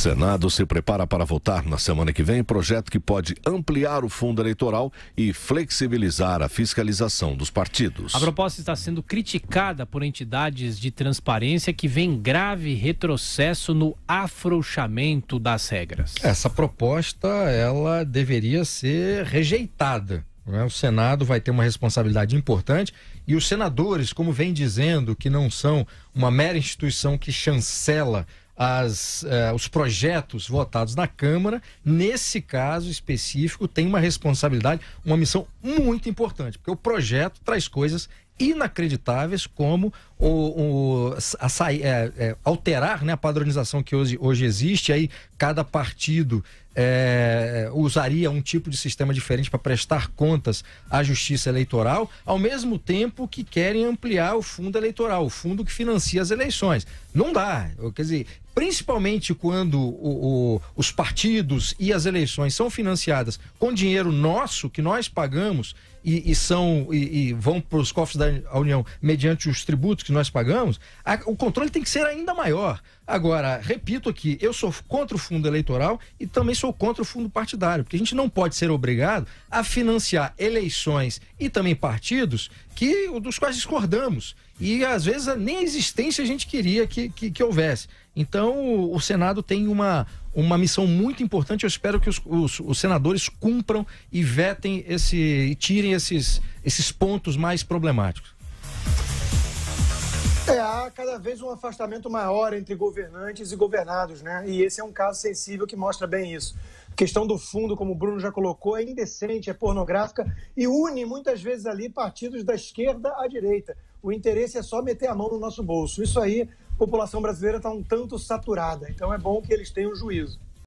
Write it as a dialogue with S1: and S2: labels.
S1: Senado se prepara para votar na semana que vem projeto que pode ampliar o fundo eleitoral e flexibilizar a fiscalização dos partidos. A proposta está sendo criticada por entidades de transparência que vem grave retrocesso no afrouxamento das regras.
S2: Essa proposta ela deveria ser rejeitada. É? O Senado vai ter uma responsabilidade importante e os senadores, como vem dizendo, que não são uma mera instituição que chancela as, eh, os projetos votados na Câmara, nesse caso específico, tem uma responsabilidade, uma missão muito importante, porque o projeto traz coisas inacreditáveis como o, o a, a, é, eh, eh, alterar né, a padronização que hoje, hoje existe, aí cada partido é, usaria um tipo de sistema diferente para prestar contas à justiça eleitoral, ao mesmo tempo que querem ampliar o fundo eleitoral, o fundo que financia as eleições. Não dá. Quer dizer, principalmente quando o, o, os partidos e as eleições são financiadas com dinheiro nosso que nós pagamos e, e são e, e vão para os cofres da União mediante os tributos que nós pagamos, a, o controle tem que ser ainda maior. Agora, repito aqui, eu sou contra o fundo eleitoral e também sou contra o fundo partidário, porque a gente não pode ser obrigado a financiar eleições e também partidos que dos quais discordamos e às vezes nem a existência a gente queria que, que, que houvesse. Então, o Senado tem uma, uma missão muito importante. Eu espero que os, os, os, senadores cumpram e vetem esse e tirem esses, esses pontos mais problemáticos.
S3: É, há cada vez um afastamento maior entre governantes e governados, né? E esse é um caso sensível que mostra bem isso. A questão do fundo, como o Bruno já colocou, é indecente, é pornográfica e une muitas vezes ali partidos da esquerda à direita. O interesse é só meter a mão no nosso bolso. Isso aí população brasileira está um tanto saturada. Então é bom que eles tenham juízo.